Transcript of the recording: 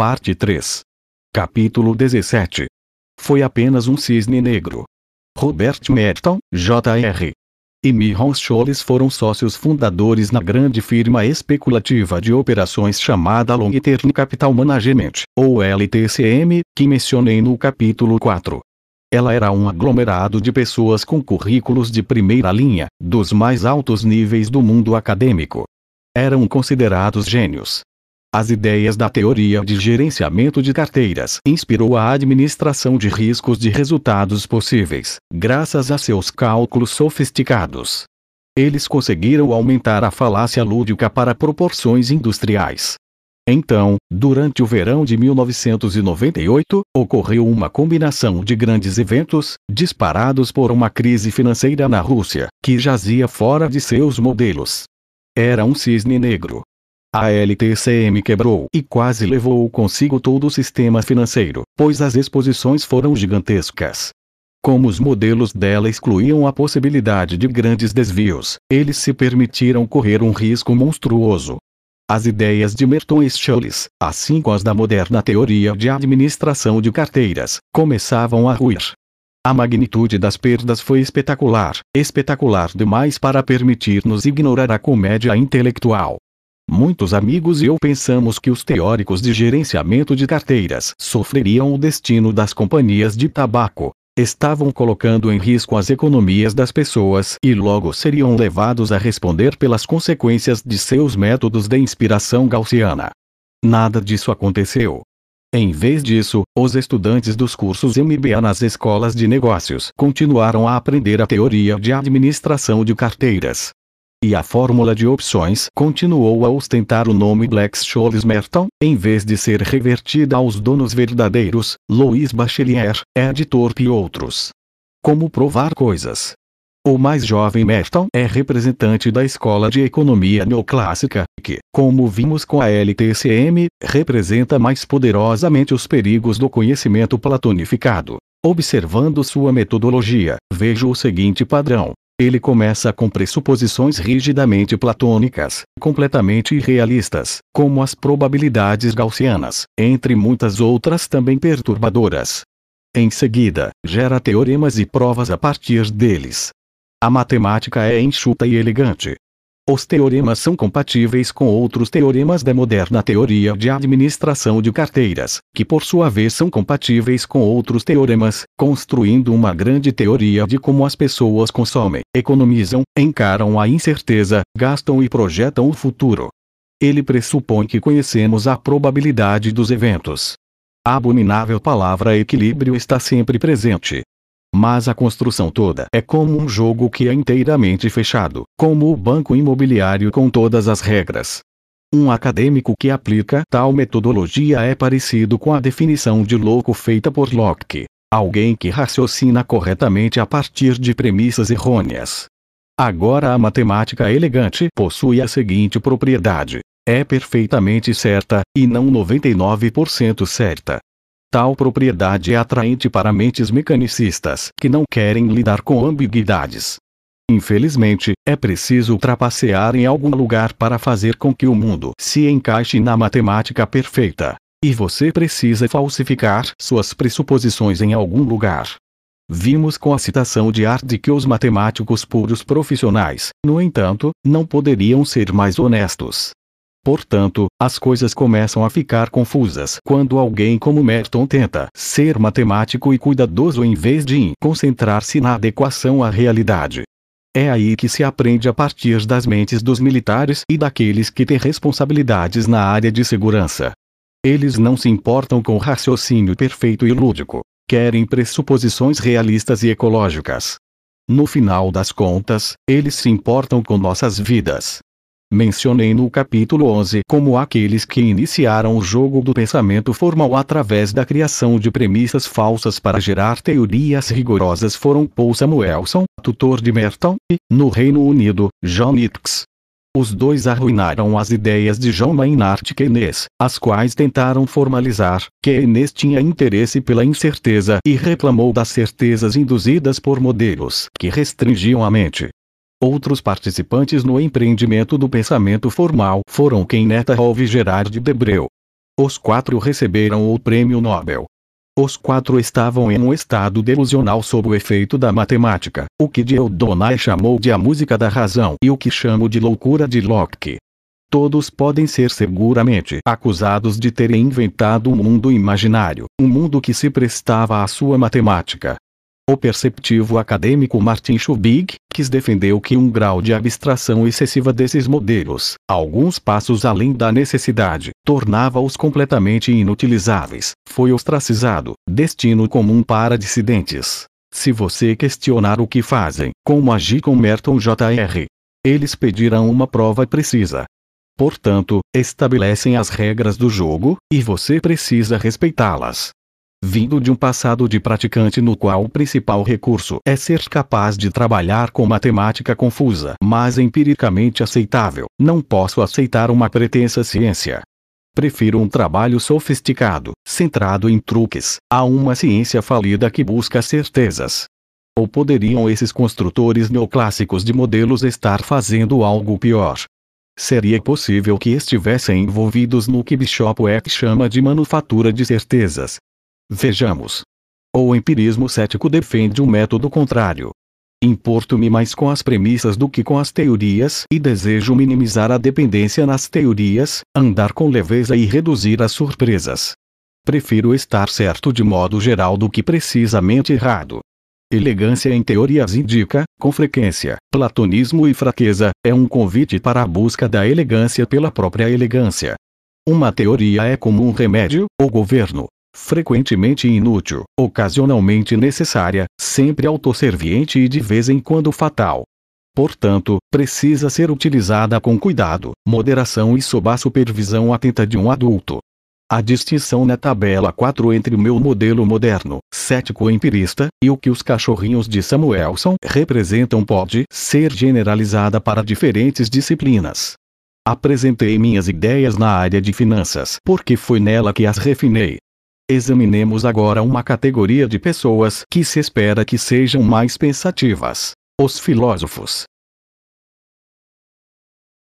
Parte 3. Capítulo 17. Foi apenas um cisne negro. Robert Merton, Jr. e Miron Scholes foram sócios fundadores na grande firma especulativa de operações chamada Long Term Capital Management, ou LTCM, que mencionei no capítulo 4. Ela era um aglomerado de pessoas com currículos de primeira linha, dos mais altos níveis do mundo acadêmico. Eram considerados gênios, as ideias da teoria de gerenciamento de carteiras inspirou a administração de riscos de resultados possíveis, graças a seus cálculos sofisticados. Eles conseguiram aumentar a falácia lúdica para proporções industriais. Então, durante o verão de 1998, ocorreu uma combinação de grandes eventos, disparados por uma crise financeira na Rússia, que jazia fora de seus modelos. Era um cisne negro, a LTCM quebrou e quase levou consigo todo o sistema financeiro, pois as exposições foram gigantescas. Como os modelos dela excluíam a possibilidade de grandes desvios, eles se permitiram correr um risco monstruoso. As ideias de Merton Scholes, assim como as da moderna teoria de administração de carteiras, começavam a ruir. A magnitude das perdas foi espetacular, espetacular demais para permitir-nos ignorar a comédia intelectual, Muitos amigos e eu pensamos que os teóricos de gerenciamento de carteiras sofreriam o destino das companhias de tabaco. Estavam colocando em risco as economias das pessoas e logo seriam levados a responder pelas consequências de seus métodos de inspiração gaussiana. Nada disso aconteceu. Em vez disso, os estudantes dos cursos MBA nas escolas de negócios continuaram a aprender a teoria de administração de carteiras, e a fórmula de opções continuou a ostentar o nome Black-Scholes Merton, em vez de ser revertida aos donos verdadeiros, Louis Bachelier, Editor e outros. Como provar coisas? O mais jovem Merton é representante da Escola de Economia Neoclássica, que, como vimos com a LTCM, representa mais poderosamente os perigos do conhecimento platonificado. Observando sua metodologia, vejo o seguinte padrão. Ele começa com pressuposições rigidamente platônicas, completamente irrealistas, como as probabilidades gaussianas, entre muitas outras também perturbadoras. Em seguida, gera teoremas e provas a partir deles. A matemática é enxuta e elegante, os teoremas são compatíveis com outros teoremas da moderna teoria de administração de carteiras, que por sua vez são compatíveis com outros teoremas, construindo uma grande teoria de como as pessoas consomem, economizam, encaram a incerteza, gastam e projetam o futuro. Ele pressupõe que conhecemos a probabilidade dos eventos. A abominável palavra equilíbrio está sempre presente, mas a construção toda é como um jogo que é inteiramente fechado, como o banco imobiliário com todas as regras. Um acadêmico que aplica tal metodologia é parecido com a definição de louco feita por Locke. Alguém que raciocina corretamente a partir de premissas errôneas. Agora a matemática elegante possui a seguinte propriedade: é perfeitamente certa, e não 99% certa. Tal propriedade é atraente para mentes mecanicistas que não querem lidar com ambiguidades. Infelizmente, é preciso trapacear em algum lugar para fazer com que o mundo se encaixe na matemática perfeita. E você precisa falsificar suas pressuposições em algum lugar. Vimos com a citação de Art que os matemáticos puros profissionais, no entanto, não poderiam ser mais honestos. Portanto, as coisas começam a ficar confusas quando alguém como Merton tenta ser matemático e cuidadoso em vez de concentrar-se na adequação à realidade. É aí que se aprende a partir das mentes dos militares e daqueles que têm responsabilidades na área de segurança. Eles não se importam com o raciocínio perfeito e lúdico. Querem pressuposições realistas e ecológicas. No final das contas, eles se importam com nossas vidas. Mencionei no capítulo 11 como aqueles que iniciaram o jogo do pensamento formal através da criação de premissas falsas para gerar teorias rigorosas foram Paul Samuelson, tutor de Merton, e, no Reino Unido, John Hicks. Os dois arruinaram as ideias de John Maynard Keynes, as quais tentaram formalizar. Keynes tinha interesse pela incerteza e reclamou das certezas induzidas por modelos que restringiam a mente. Outros participantes no empreendimento do pensamento formal foram Keneta Rolf e Gerard Debreu. Os quatro receberam o prêmio Nobel. Os quatro estavam em um estado delusional sob o efeito da matemática, o que Dieudonné chamou de a música da razão e o que chamo de loucura de Locke. Todos podem ser seguramente acusados de terem inventado um mundo imaginário, um mundo que se prestava à sua matemática, o perceptivo acadêmico Martin Schubig, quis defendeu que um grau de abstração excessiva desses modelos, alguns passos além da necessidade, tornava-os completamente inutilizáveis, foi ostracizado, destino comum para dissidentes. Se você questionar o que fazem, como agir com Merton Jr., eles pedirão uma prova precisa. Portanto, estabelecem as regras do jogo, e você precisa respeitá-las vindo de um passado de praticante no qual o principal recurso é ser capaz de trabalhar com matemática confusa, mas empiricamente aceitável. Não posso aceitar uma pretensa ciência. Prefiro um trabalho sofisticado, centrado em truques, a uma ciência falida que busca certezas. Ou poderiam esses construtores neoclássicos de modelos estar fazendo algo pior? Seria possível que estivessem envolvidos no que Bishop Eck chama de manufatura de certezas, Vejamos. O empirismo cético defende um método contrário. Importo-me mais com as premissas do que com as teorias e desejo minimizar a dependência nas teorias, andar com leveza e reduzir as surpresas. Prefiro estar certo de modo geral do que precisamente errado. Elegância em teorias indica, com frequência, platonismo e fraqueza, é um convite para a busca da elegância pela própria elegância. Uma teoria é como um remédio, ou governo, frequentemente inútil, ocasionalmente necessária, sempre autosserviente e de vez em quando fatal. Portanto, precisa ser utilizada com cuidado, moderação e sob a supervisão atenta de um adulto. A distinção na tabela 4 entre o meu modelo moderno, cético empirista, e o que os cachorrinhos de Samuelson representam pode ser generalizada para diferentes disciplinas. Apresentei minhas ideias na área de finanças porque foi nela que as refinei, Examinemos agora uma categoria de pessoas que se espera que sejam mais pensativas: os filósofos.